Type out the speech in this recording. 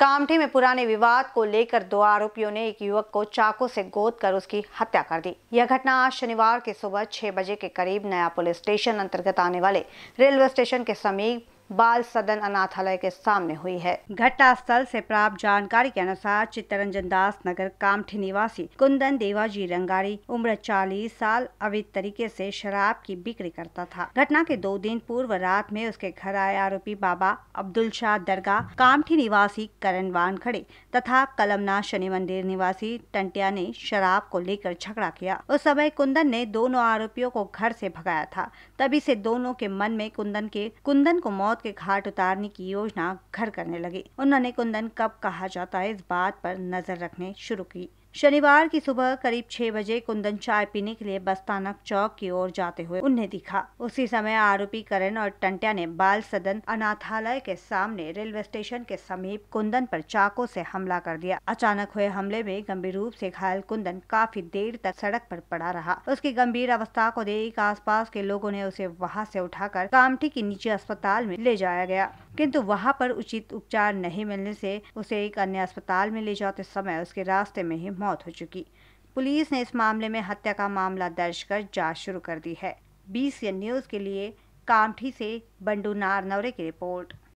कामठी में पुराने विवाद को लेकर दो आरोपियों ने एक युवक को चाकू से गोद कर उसकी हत्या कर दी यह घटना आज शनिवार के सुबह छह बजे के करीब नया पुलिस स्टेशन अंतर्गत आने वाले रेलवे स्टेशन के समीप बाल सदन अनाथालय के सामने हुई है घटना स्थल से प्राप्त जानकारी के अनुसार चित्तरंजन दास नगर कामठी निवासी कुंदन देवाजी रंगारी उम्र 40 साल अवैध तरीके से शराब की बिक्री करता था घटना के दो दिन पूर्व रात में उसके घर आए आरोपी बाबा अब्दुल शाह दरगाह कामठी निवासी करण वान खड़े तथा कलमनाथ शनि मंदिर निवासी टंटिया ने शराब को लेकर झगड़ा किया उस समय कुंदन ने दोनों आरोपियों को घर ऐसी भगाया था तभी से दोनों के मन में कुंदन के कुंदन को मौत मौत के घाट उतारने की योजना घर करने लगे उन्होंने कुंदन कब कहा जाता है इस बात पर नजर रखने शुरू की शनिवार की सुबह करीब छह बजे कुंदन चाय पीने के लिए बस्तानक चौक की ओर जाते हुए उन्हें दिखा उसी समय आरोपी करण और टंटिया ने बाल सदन अनाथालय के सामने रेलवे स्टेशन के समीप कुंदन पर चाकू से हमला कर दिया अचानक हुए हमले में गंभीर रूप से घायल कुंदन काफी देर तक सड़क पर पड़ा रहा उसकी गंभीर अवस्था को देख आस के लोगों ने उसे वहाँ से उठाकर कामठी के निजी अस्पताल में ले जाया गया किंतु वहां पर उचित उपचार नहीं मिलने से उसे एक अन्य अस्पताल में ले जाते समय उसके रास्ते में ही मौत हो चुकी पुलिस ने इस मामले में हत्या का मामला दर्ज कर जांच शुरू कर दी है बी न्यूज के लिए कामठी से बंडू नारनवरे की रिपोर्ट